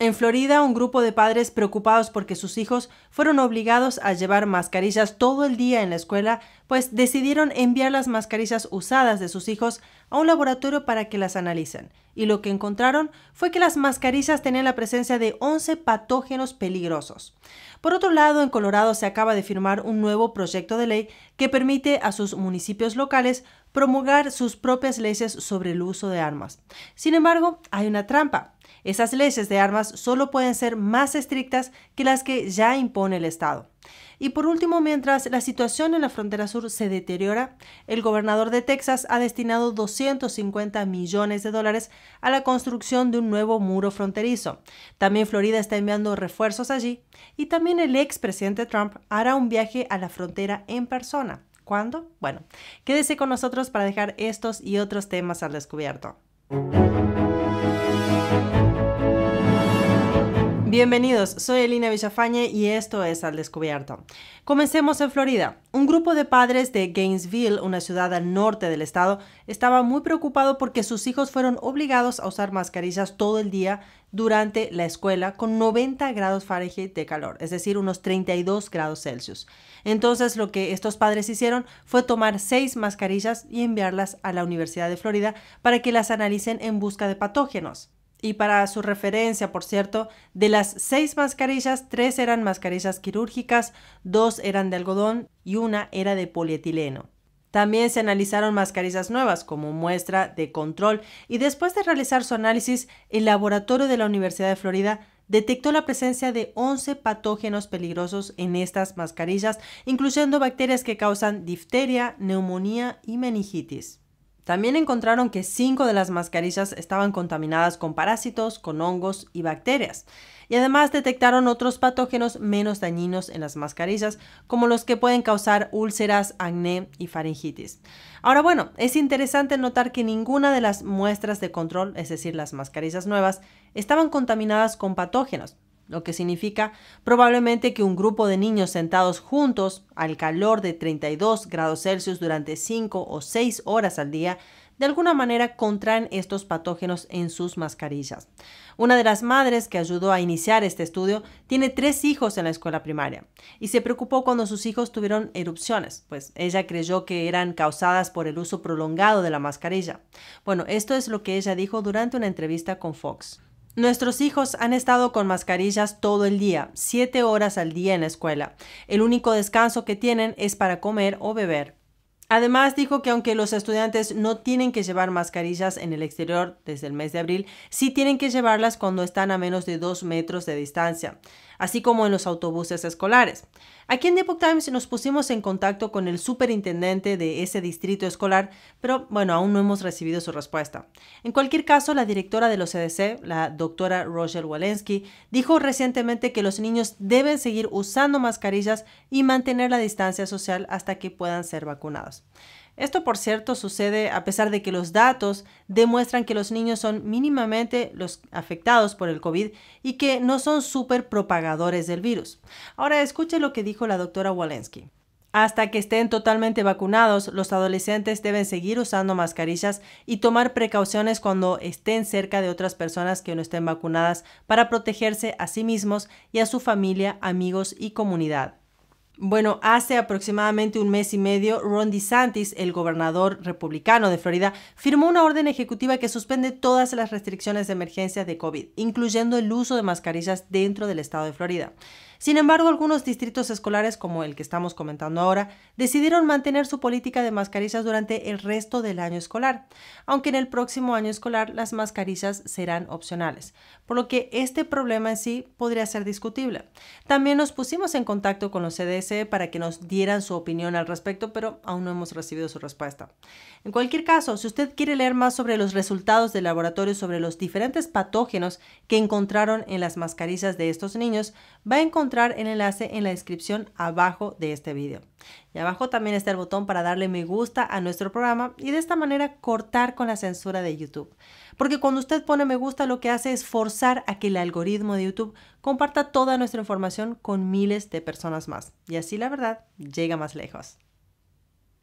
En Florida, un grupo de padres preocupados porque sus hijos fueron obligados a llevar mascarillas todo el día en la escuela, pues decidieron enviar las mascarillas usadas de sus hijos a un laboratorio para que las analicen. Y lo que encontraron fue que las mascarillas tenían la presencia de 11 patógenos peligrosos. Por otro lado, en Colorado se acaba de firmar un nuevo proyecto de ley que permite a sus municipios locales promulgar sus propias leyes sobre el uso de armas. Sin embargo, hay una trampa esas leyes de armas solo pueden ser más estrictas que las que ya impone el Estado. Y por último, mientras la situación en la frontera sur se deteriora, el gobernador de Texas ha destinado 250 millones de dólares a la construcción de un nuevo muro fronterizo. También Florida está enviando refuerzos allí y también el expresidente Trump hará un viaje a la frontera en persona. ¿Cuándo? Bueno, quédese con nosotros para dejar estos y otros temas al descubierto. Bienvenidos, soy Elina Villafañe y esto es Al Descubierto. Comencemos en Florida. Un grupo de padres de Gainesville, una ciudad al norte del estado, estaba muy preocupado porque sus hijos fueron obligados a usar mascarillas todo el día durante la escuela con 90 grados Fahrenheit de calor, es decir, unos 32 grados Celsius. Entonces lo que estos padres hicieron fue tomar seis mascarillas y enviarlas a la Universidad de Florida para que las analicen en busca de patógenos. Y para su referencia, por cierto, de las seis mascarillas, tres eran mascarillas quirúrgicas, dos eran de algodón y una era de polietileno. También se analizaron mascarillas nuevas como muestra de control y después de realizar su análisis, el laboratorio de la Universidad de Florida detectó la presencia de 11 patógenos peligrosos en estas mascarillas, incluyendo bacterias que causan difteria, neumonía y meningitis. También encontraron que cinco de las mascarillas estaban contaminadas con parásitos, con hongos y bacterias. Y además detectaron otros patógenos menos dañinos en las mascarillas, como los que pueden causar úlceras, acné y faringitis. Ahora bueno, es interesante notar que ninguna de las muestras de control, es decir, las mascarillas nuevas, estaban contaminadas con patógenos, lo que significa probablemente que un grupo de niños sentados juntos al calor de 32 grados Celsius durante 5 o 6 horas al día de alguna manera contraen estos patógenos en sus mascarillas. Una de las madres que ayudó a iniciar este estudio tiene tres hijos en la escuela primaria y se preocupó cuando sus hijos tuvieron erupciones, pues ella creyó que eran causadas por el uso prolongado de la mascarilla. Bueno, esto es lo que ella dijo durante una entrevista con Fox. Nuestros hijos han estado con mascarillas todo el día, 7 horas al día en la escuela. El único descanso que tienen es para comer o beber. Además, dijo que aunque los estudiantes no tienen que llevar mascarillas en el exterior desde el mes de abril, sí tienen que llevarlas cuando están a menos de dos metros de distancia, así como en los autobuses escolares. Aquí en Epoch Times nos pusimos en contacto con el superintendente de ese distrito escolar, pero bueno, aún no hemos recibido su respuesta. En cualquier caso, la directora de los CDC, la doctora Roger Walensky, dijo recientemente que los niños deben seguir usando mascarillas y mantener la distancia social hasta que puedan ser vacunados. Esto, por cierto, sucede a pesar de que los datos demuestran que los niños son mínimamente los afectados por el COVID y que no son super propagadores del virus. Ahora escuche lo que dijo la doctora Walensky. Hasta que estén totalmente vacunados, los adolescentes deben seguir usando mascarillas y tomar precauciones cuando estén cerca de otras personas que no estén vacunadas para protegerse a sí mismos y a su familia, amigos y comunidad. Bueno, hace aproximadamente un mes y medio, Ron DeSantis, el gobernador republicano de Florida, firmó una orden ejecutiva que suspende todas las restricciones de emergencia de COVID, incluyendo el uso de mascarillas dentro del estado de Florida. Sin embargo, algunos distritos escolares, como el que estamos comentando ahora, decidieron mantener su política de mascarillas durante el resto del año escolar, aunque en el próximo año escolar las mascarillas serán opcionales, por lo que este problema en sí podría ser discutible. También nos pusimos en contacto con los CDs para que nos dieran su opinión al respecto, pero aún no hemos recibido su respuesta. En cualquier caso, si usted quiere leer más sobre los resultados del laboratorio sobre los diferentes patógenos que encontraron en las mascarillas de estos niños, va a encontrar el enlace en la descripción abajo de este video. Y abajo también está el botón para darle me gusta a nuestro programa y de esta manera cortar con la censura de YouTube. Porque cuando usted pone me gusta lo que hace es forzar a que el algoritmo de YouTube comparta toda nuestra información con miles de personas más. Y así la verdad llega más lejos.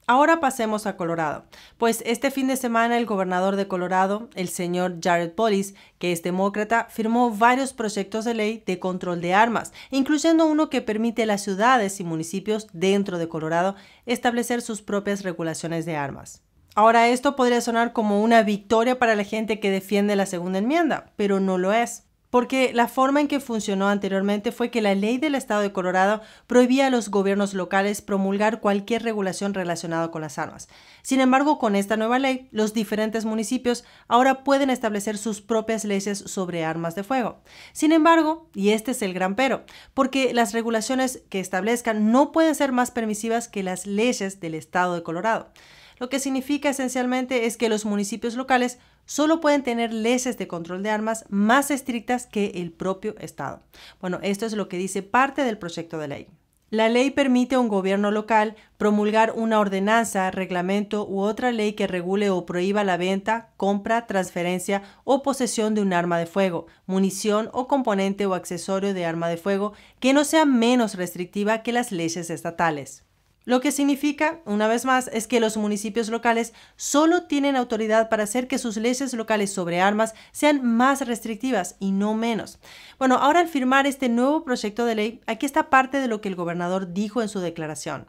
Ahora pasemos a Colorado, pues este fin de semana el gobernador de Colorado, el señor Jared Polis, que es demócrata, firmó varios proyectos de ley de control de armas, incluyendo uno que permite a las ciudades y municipios dentro de Colorado establecer sus propias regulaciones de armas. Ahora esto podría sonar como una victoria para la gente que defiende la segunda enmienda, pero no lo es porque la forma en que funcionó anteriormente fue que la ley del Estado de Colorado prohibía a los gobiernos locales promulgar cualquier regulación relacionada con las armas. Sin embargo, con esta nueva ley, los diferentes municipios ahora pueden establecer sus propias leyes sobre armas de fuego. Sin embargo, y este es el gran pero, porque las regulaciones que establezcan no pueden ser más permisivas que las leyes del Estado de Colorado lo que significa esencialmente es que los municipios locales solo pueden tener leyes de control de armas más estrictas que el propio Estado. Bueno, esto es lo que dice parte del proyecto de ley. La ley permite a un gobierno local promulgar una ordenanza, reglamento u otra ley que regule o prohíba la venta, compra, transferencia o posesión de un arma de fuego, munición o componente o accesorio de arma de fuego que no sea menos restrictiva que las leyes estatales. Lo que significa, una vez más, es que los municipios locales solo tienen autoridad para hacer que sus leyes locales sobre armas sean más restrictivas y no menos. Bueno, ahora al firmar este nuevo proyecto de ley, aquí está parte de lo que el gobernador dijo en su declaración.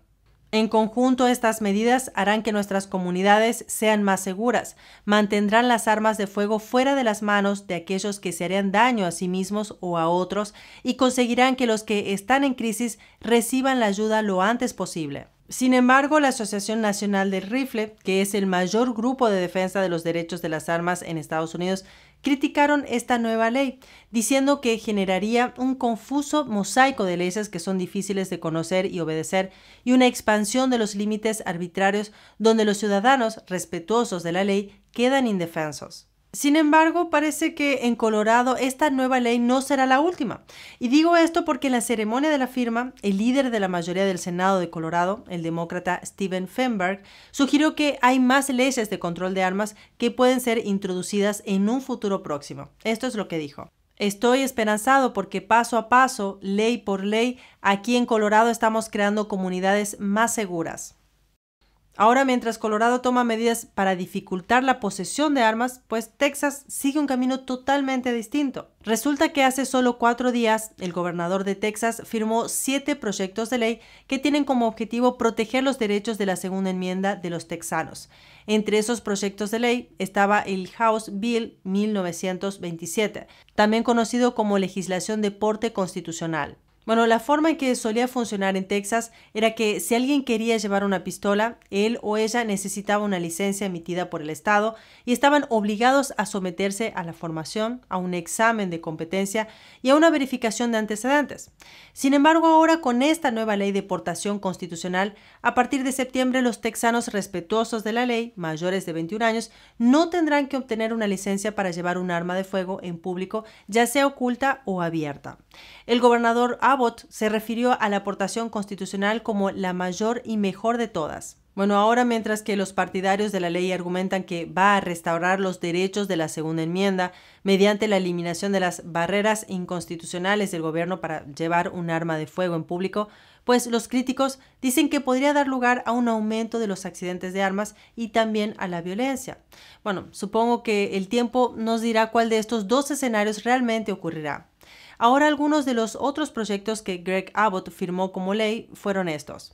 En conjunto, estas medidas harán que nuestras comunidades sean más seguras, mantendrán las armas de fuego fuera de las manos de aquellos que se harían daño a sí mismos o a otros y conseguirán que los que están en crisis reciban la ayuda lo antes posible. Sin embargo, la Asociación Nacional del Rifle, que es el mayor grupo de defensa de los derechos de las armas en Estados Unidos, criticaron esta nueva ley, diciendo que generaría un confuso mosaico de leyes que son difíciles de conocer y obedecer y una expansión de los límites arbitrarios donde los ciudadanos respetuosos de la ley quedan indefensos. Sin embargo, parece que en Colorado esta nueva ley no será la última. Y digo esto porque en la ceremonia de la firma, el líder de la mayoría del Senado de Colorado, el demócrata Steven Fenberg, sugirió que hay más leyes de control de armas que pueden ser introducidas en un futuro próximo. Esto es lo que dijo. Estoy esperanzado porque paso a paso, ley por ley, aquí en Colorado estamos creando comunidades más seguras. Ahora, mientras Colorado toma medidas para dificultar la posesión de armas, pues Texas sigue un camino totalmente distinto. Resulta que hace solo cuatro días el gobernador de Texas firmó siete proyectos de ley que tienen como objetivo proteger los derechos de la segunda enmienda de los texanos. Entre esos proyectos de ley estaba el House Bill 1927, también conocido como legislación de porte constitucional. Bueno, la forma en que solía funcionar en Texas era que si alguien quería llevar una pistola, él o ella necesitaba una licencia emitida por el Estado y estaban obligados a someterse a la formación, a un examen de competencia y a una verificación de antecedentes. Sin embargo, ahora con esta nueva ley de portación constitucional, a partir de septiembre los texanos respetuosos de la ley, mayores de 21 años, no tendrán que obtener una licencia para llevar un arma de fuego en público, ya sea oculta o abierta. El gobernador Abbott se refirió a la aportación constitucional como la mayor y mejor de todas. Bueno, ahora mientras que los partidarios de la ley argumentan que va a restaurar los derechos de la segunda enmienda mediante la eliminación de las barreras inconstitucionales del gobierno para llevar un arma de fuego en público, pues los críticos dicen que podría dar lugar a un aumento de los accidentes de armas y también a la violencia. Bueno, supongo que el tiempo nos dirá cuál de estos dos escenarios realmente ocurrirá. Ahora algunos de los otros proyectos que Greg Abbott firmó como ley fueron estos.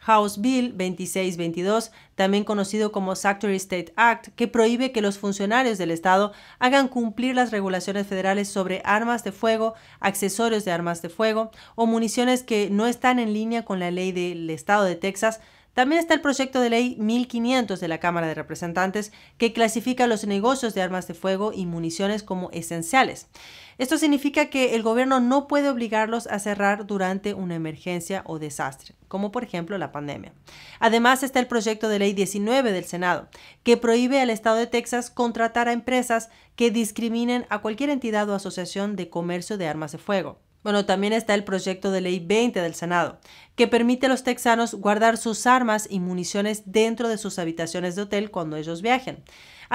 House Bill 2622, también conocido como Sanctuary State Act, que prohíbe que los funcionarios del Estado hagan cumplir las regulaciones federales sobre armas de fuego, accesorios de armas de fuego o municiones que no están en línea con la ley del Estado de Texas también está el proyecto de ley 1500 de la Cámara de Representantes que clasifica los negocios de armas de fuego y municiones como esenciales. Esto significa que el gobierno no puede obligarlos a cerrar durante una emergencia o desastre, como por ejemplo la pandemia. Además está el proyecto de ley 19 del Senado, que prohíbe al Estado de Texas contratar a empresas que discriminen a cualquier entidad o asociación de comercio de armas de fuego. Bueno, también está el proyecto de ley 20 del Senado, que permite a los texanos guardar sus armas y municiones dentro de sus habitaciones de hotel cuando ellos viajen.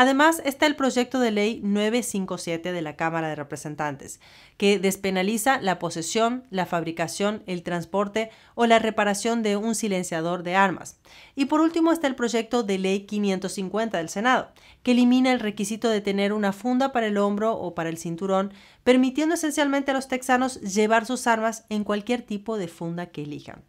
Además, está el proyecto de ley 957 de la Cámara de Representantes, que despenaliza la posesión, la fabricación, el transporte o la reparación de un silenciador de armas. Y por último está el proyecto de ley 550 del Senado, que elimina el requisito de tener una funda para el hombro o para el cinturón, permitiendo esencialmente a los texanos llevar sus armas en cualquier tipo de funda que elijan.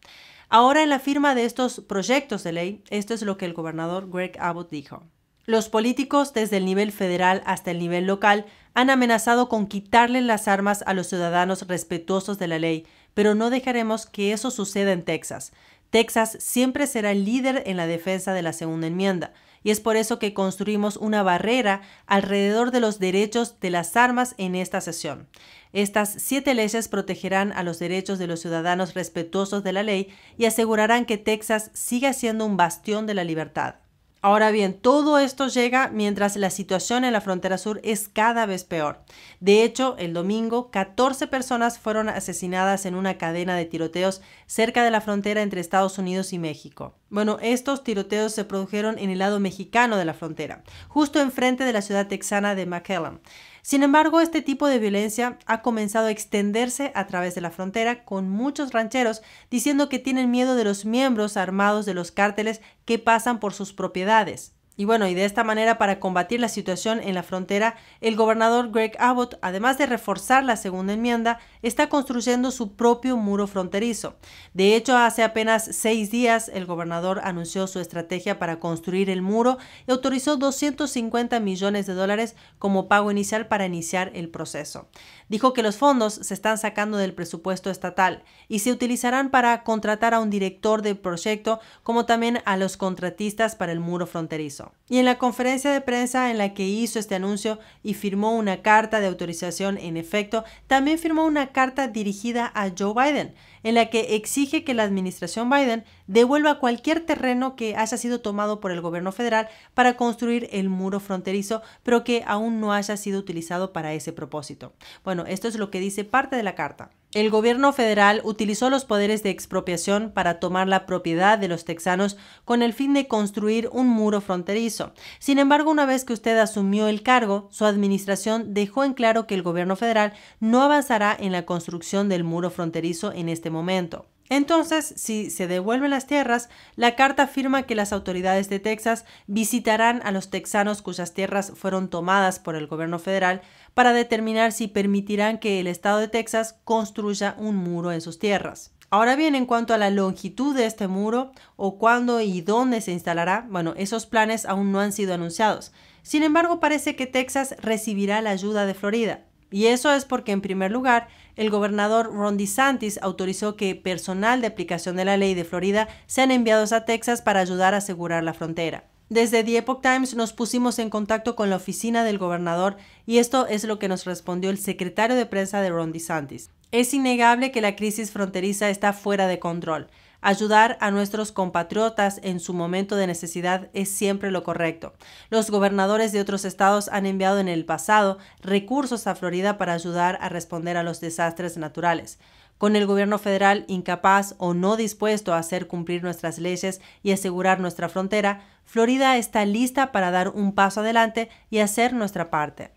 Ahora en la firma de estos proyectos de ley, esto es lo que el gobernador Greg Abbott dijo. Los políticos, desde el nivel federal hasta el nivel local, han amenazado con quitarle las armas a los ciudadanos respetuosos de la ley, pero no dejaremos que eso suceda en Texas. Texas siempre será el líder en la defensa de la segunda enmienda, y es por eso que construimos una barrera alrededor de los derechos de las armas en esta sesión. Estas siete leyes protegerán a los derechos de los ciudadanos respetuosos de la ley y asegurarán que Texas siga siendo un bastión de la libertad. Ahora bien, todo esto llega mientras la situación en la frontera sur es cada vez peor. De hecho, el domingo, 14 personas fueron asesinadas en una cadena de tiroteos cerca de la frontera entre Estados Unidos y México. Bueno, estos tiroteos se produjeron en el lado mexicano de la frontera, justo enfrente de la ciudad texana de McAllen. Sin embargo, este tipo de violencia ha comenzado a extenderse a través de la frontera, con muchos rancheros diciendo que tienen miedo de los miembros armados de los cárteles que pasan por sus propiedades. Y bueno, y de esta manera para combatir la situación en la frontera, el gobernador Greg Abbott, además de reforzar la segunda enmienda, está construyendo su propio muro fronterizo. De hecho, hace apenas seis días el gobernador anunció su estrategia para construir el muro y autorizó 250 millones de dólares como pago inicial para iniciar el proceso. Dijo que los fondos se están sacando del presupuesto estatal y se utilizarán para contratar a un director del proyecto como también a los contratistas para el muro fronterizo. Y en la conferencia de prensa en la que hizo este anuncio y firmó una carta de autorización en efecto, también firmó una carta dirigida a Joe Biden en la que exige que la administración Biden devuelva cualquier terreno que haya sido tomado por el gobierno federal para construir el muro fronterizo, pero que aún no haya sido utilizado para ese propósito. Bueno, esto es lo que dice parte de la carta. El gobierno federal utilizó los poderes de expropiación para tomar la propiedad de los texanos con el fin de construir un muro fronterizo. Sin embargo, una vez que usted asumió el cargo, su administración dejó en claro que el gobierno federal no avanzará en la construcción del muro fronterizo en este este momento. Entonces, si se devuelven las tierras, la carta afirma que las autoridades de Texas visitarán a los texanos cuyas tierras fueron tomadas por el gobierno federal para determinar si permitirán que el estado de Texas construya un muro en sus tierras. Ahora bien, en cuanto a la longitud de este muro o cuándo y dónde se instalará, bueno, esos planes aún no han sido anunciados. Sin embargo, parece que Texas recibirá la ayuda de Florida. Y eso es porque, en primer lugar, el gobernador Ron DeSantis autorizó que personal de aplicación de la ley de Florida sean enviados a Texas para ayudar a asegurar la frontera. Desde The Epoch Times nos pusimos en contacto con la oficina del gobernador y esto es lo que nos respondió el secretario de prensa de Ron DeSantis. Es innegable que la crisis fronteriza está fuera de control. Ayudar a nuestros compatriotas en su momento de necesidad es siempre lo correcto. Los gobernadores de otros estados han enviado en el pasado recursos a Florida para ayudar a responder a los desastres naturales con el gobierno federal incapaz o no dispuesto a hacer cumplir nuestras leyes y asegurar nuestra frontera, Florida está lista para dar un paso adelante y hacer nuestra parte.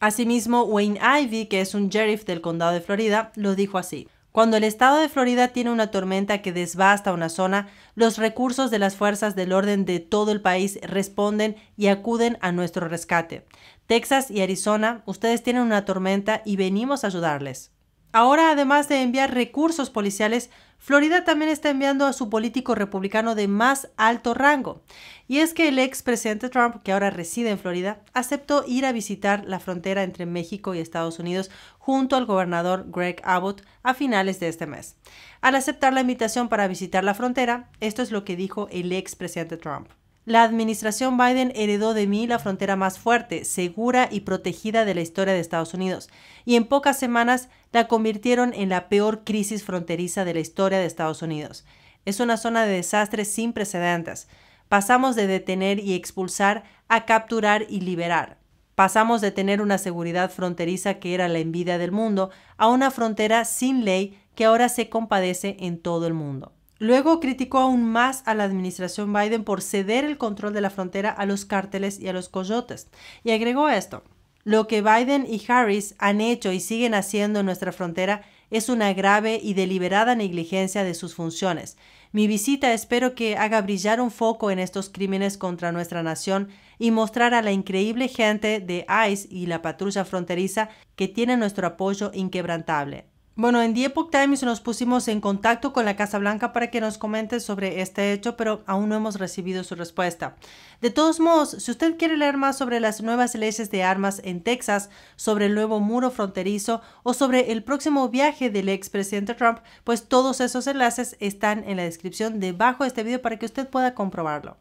Asimismo, Wayne Ivy, que es un sheriff del condado de Florida, lo dijo así. Cuando el estado de Florida tiene una tormenta que desbasta una zona, los recursos de las fuerzas del orden de todo el país responden y acuden a nuestro rescate. Texas y Arizona, ustedes tienen una tormenta y venimos a ayudarles. Ahora, además de enviar recursos policiales, Florida también está enviando a su político republicano de más alto rango. Y es que el expresidente Trump, que ahora reside en Florida, aceptó ir a visitar la frontera entre México y Estados Unidos junto al gobernador Greg Abbott a finales de este mes. Al aceptar la invitación para visitar la frontera, esto es lo que dijo el expresidente Trump. La administración Biden heredó de mí la frontera más fuerte, segura y protegida de la historia de Estados Unidos, y en pocas semanas la convirtieron en la peor crisis fronteriza de la historia de Estados Unidos. Es una zona de desastres sin precedentes. Pasamos de detener y expulsar a capturar y liberar. Pasamos de tener una seguridad fronteriza que era la envidia del mundo a una frontera sin ley que ahora se compadece en todo el mundo. Luego criticó aún más a la administración Biden por ceder el control de la frontera a los cárteles y a los coyotes. Y agregó esto, lo que Biden y Harris han hecho y siguen haciendo en nuestra frontera es una grave y deliberada negligencia de sus funciones. Mi visita espero que haga brillar un foco en estos crímenes contra nuestra nación y mostrar a la increíble gente de ICE y la patrulla fronteriza que tiene nuestro apoyo inquebrantable. Bueno, en The Epoch Times nos pusimos en contacto con la Casa Blanca para que nos comente sobre este hecho, pero aún no hemos recibido su respuesta. De todos modos, si usted quiere leer más sobre las nuevas leyes de armas en Texas, sobre el nuevo muro fronterizo o sobre el próximo viaje del expresidente Trump, pues todos esos enlaces están en la descripción debajo de este video para que usted pueda comprobarlo.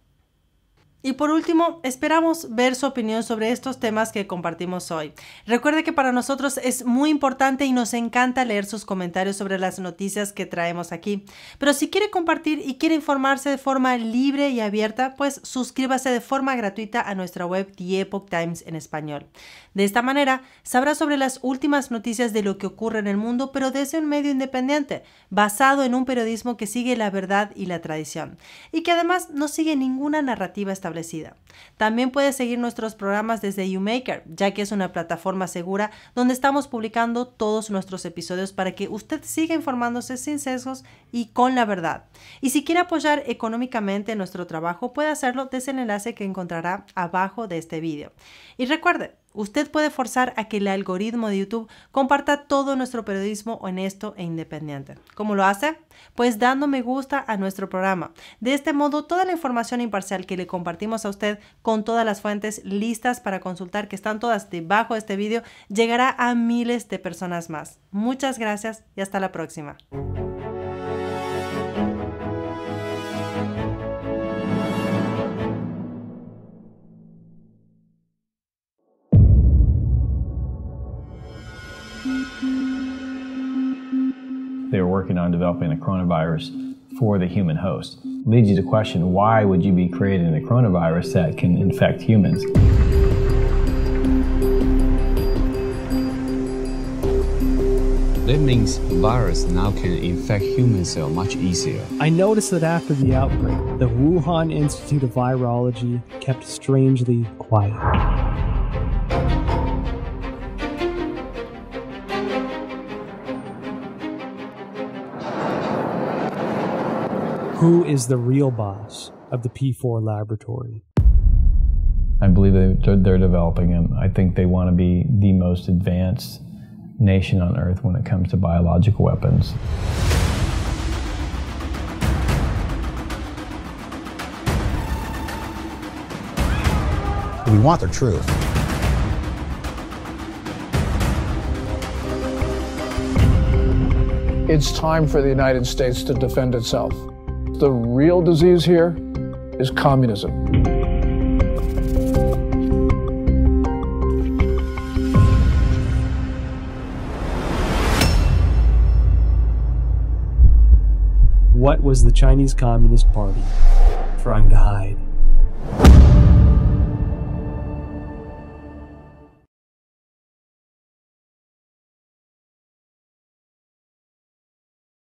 Y por último, esperamos ver su opinión sobre estos temas que compartimos hoy. Recuerde que para nosotros es muy importante y nos encanta leer sus comentarios sobre las noticias que traemos aquí. Pero si quiere compartir y quiere informarse de forma libre y abierta, pues suscríbase de forma gratuita a nuestra web The Epoch Times en español. De esta manera, sabrá sobre las últimas noticias de lo que ocurre en el mundo, pero desde un medio independiente, basado en un periodismo que sigue la verdad y la tradición, y que además no sigue ninguna narrativa establecida también puede seguir nuestros programas desde YouMaker, ya que es una plataforma segura donde estamos publicando todos nuestros episodios para que usted siga informándose sin sesgos y con la verdad. Y si quiere apoyar económicamente nuestro trabajo, puede hacerlo desde el enlace que encontrará abajo de este video. Y recuerde, usted puede forzar a que el algoritmo de YouTube comparta todo nuestro periodismo honesto e independiente. ¿Cómo lo hace? Pues dando me gusta a nuestro programa. De este modo, toda la información imparcial que le compartimos a usted con todas las fuentes listas para consultar que están todas debajo de este video llegará a miles de personas más. Muchas gracias y hasta la próxima. developing a coronavirus for the human host. Leads you to question why would you be creating a coronavirus that can infect humans? That means virus now can infect human cell much easier. I noticed that after the outbreak, the Wuhan Institute of Virology kept strangely quiet. Who is the real boss of the P4 laboratory? I believe they, are developing them. I think they want to be the most advanced nation on Earth when it comes to biological weapons. We want the truth. It's time for the United States to defend itself. The real disease here is communism. What was the Chinese Communist Party trying to hide?